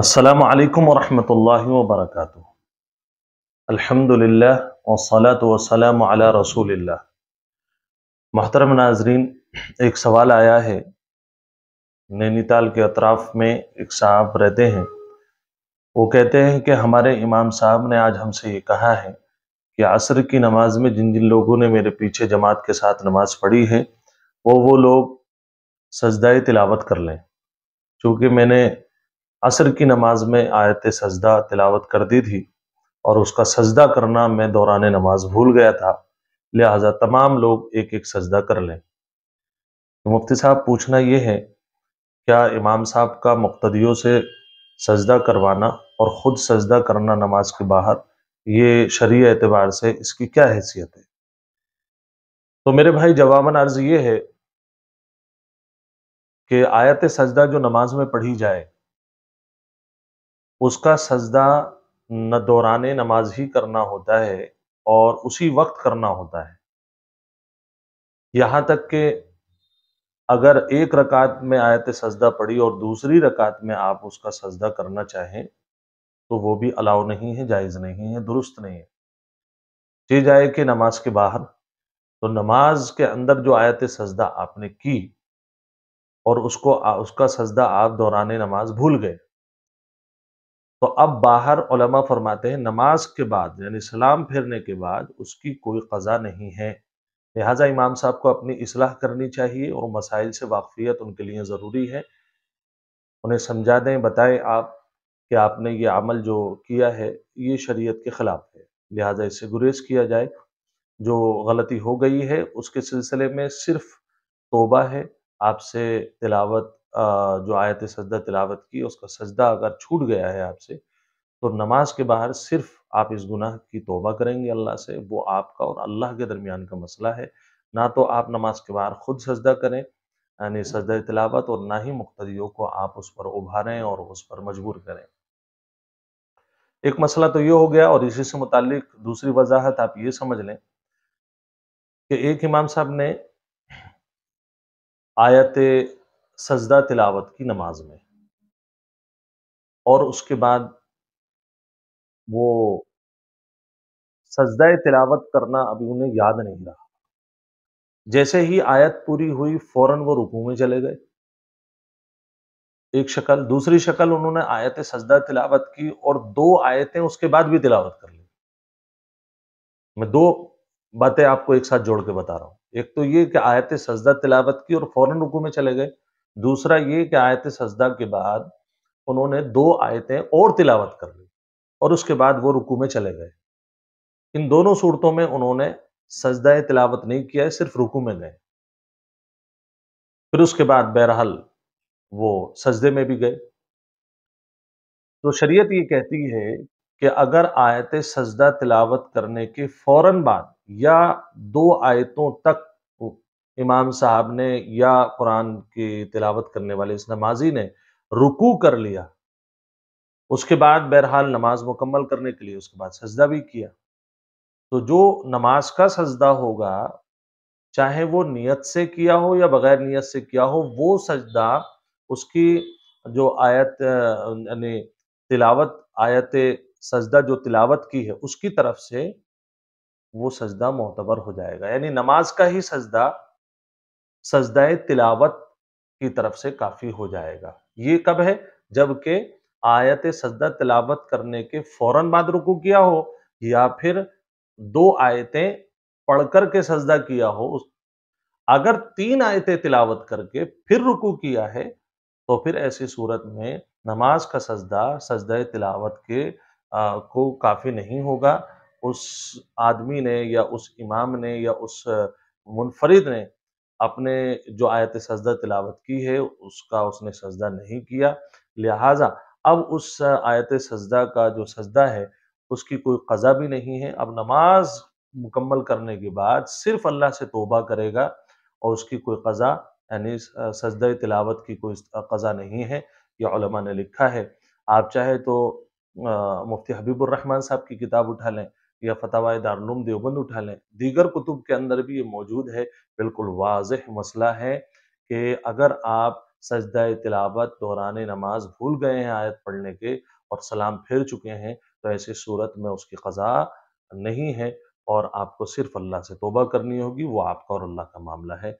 अस्सलाम वालेकुम रहमतुल्लाहि व बरकातहू अल्हम्दुलिल्लाह वसलात वसलाम अला रसूलिल्लाह मोहतरम नाजरीन एक सवाल आया है नैनीताल के अतराफ़ में एक साहब रहते हैं वो कहते हैं कि हमारे इमाम साहब ने आज हमसे ये कहा है कि असर की नमाज़ में जिन जिन लोगों ने मेरे पीछे जमात के साथ नमाज़ पढ़ी है वो वो लोग सजदाए तिलावत कर लें चूँकि मैंने असर की नमाज में आयत सजदा तिलावत कर दी थी और उसका सजदा करना मैं दौरान नमाज भूल गया था लिहाजा तमाम लोग एक एक सजदा कर लें तो मुफ्ती साहब पूछना ये है क्या इमाम साहब का मुख्तियों से सजदा करवाना और ख़ुद सजदा करना नमाज के बाहर ये शरीय एतबार से इसकी क्या हैसियत है तो मेरे भाई जवाबन अर्ज ये है कि आयत सजदा जो नमाज में पढ़ी जाए उसका सजदा न दौरान नमाज ही करना होता है और उसी वक्त करना होता है यहाँ तक कि अगर एक रकात में आयत सजदा पड़ी और दूसरी रकात में आप उसका सजदा करना चाहें तो वो भी अलाउ नहीं है जायज़ नहीं है दुरुस्त नहीं है चीज जाए कि नमाज के बाहर तो नमाज के अंदर जो आयत सजदा आपने की और उसको उसका सजदा आप दौरान नमाज भूल गए तो अब बाहर उलमा फरमाते हैं नमाज के बाद यानी सलाम फेरने के बाद उसकी कोई कज़ा नहीं है लिहाजा इमाम साहब को अपनी इसलाह करनी चाहिए और मसाइल से वाकफियत उनके लिए ज़रूरी है उन्हें समझा दें बताएं आप कि आपने ये अमल जो किया है ये शरीयत के ख़िलाफ़ है लिहाजा इससे गुरेज किया जाए जो गलती हो गई है उसके सिलसिले में सिर्फ तोबा है आपसे तिलावत जो आयत सजदा तिलावत की उसका सजदा अगर छूट गया है आपसे तो नमाज के बाहर सिर्फ आप इस गुनाह की तोबा करेंगे अल्लाह से वो आपका और अल्लाह के दरमियान का मसला है ना तो आप नमाज के बाहर खुद सजदा करें यानी सजदा तिलावत और ना ही मुख्तियों को आप उस पर उभारें और उस पर मजबूर करें एक मसला तो ये हो गया और इसी से मुतल दूसरी वजाहत आप ये समझ लें कि एक इमाम साहब ने आयत सजदा तिलावत की नमाज में और उसके बाद वो सजदा तिलावत करना अभी उन्हें याद नहीं रहा जैसे ही आयत पूरी हुई फौरन वो रुकू में चले गए एक शक्ल दूसरी शक्ल उन्होंने आयत सजदा तिलावत की और दो आयतें उसके बाद भी तिलावत कर ली मैं दो बातें आपको एक साथ जोड़ के बता रहा हूं एक तो ये कि आयत सजदा तिलावत की और फौरन रुकू में चले गए दूसरा ये कि आयत सजदा के बाद उन्होंने दो आयतें और तिलावत कर ली और उसके बाद वो रुकू में चले गए इन दोनों सूरतों में उन्होंने सजदा तिलावत नहीं किया है सिर्फ रुकू में गए फिर उसके बाद बहरहाल वो सजदे में भी गए तो शरीयत ये कहती है कि अगर आयत सजदा तिलावत करने के फौरन बाद या दो आयतों तक इमाम साहब ने या कुरान की तिलावत करने वाले इस नमाजी ने रुकू कर लिया उसके बाद बहरहाल नमाज मुकम्मल करने के लिए उसके बाद सजदा भी किया तो जो नमाज का सजदा होगा चाहे वो नियत से किया हो या बगैर नियत से किया हो वो सजदा उसकी जो आयत यानी तिलावत आयत सजदा जो तिलावत की है उसकी तरफ से वो सजदा मोतबर हो जाएगा यानी नमाज का ही सजदा सजदाय तिलावत की तरफ से काफ़ी हो जाएगा ये कब है जबकि आयत सजदा तिलावत करने के फौरन बाद रुकू किया हो या फिर दो आयतें पढ़कर के सजदा किया हो उस अगर तीन आयतें तिलावत करके फिर रुकू किया है तो फिर ऐसी सूरत में नमाज का सजदा सजदा तिलावत के आ, को काफ़ी नहीं होगा उस आदमी ने या उस इमाम ने या उस मुनफरिद ने अपने जो आयत सजदा तिलावत की है उसका उसने सजदा नहीं किया लिहाजा अब उस आयत सजदा का जो सजदा है उसकी कोई कज़ा भी नहीं है अब नमाज मुकम्मल करने के बाद सिर्फ अल्लाह से तोबा करेगा और उसकी कोई कज़ा यानी सजदा तिलावत की कोई कज़ा नहीं है यह ने लिखा है आप चाहे तो मुफ्ती हबीबुररहमान साहब की किताब उठा लें या फतवा दारुम देवबंद उठा लें दीगर कुतुब के अंदर भी ये मौजूद है बिल्कुल वाज मसला है कि अगर आप सजदा तिलावत दौरान नमाज भूल गए हैं आयत पढ़ने के और सलाम फिर चुके हैं तो ऐसी सूरत में उसकी क़ज़ा नहीं है और आपको सिर्फ अल्लाह से तोबा करनी होगी वो आपका और अल्लाह का मामला है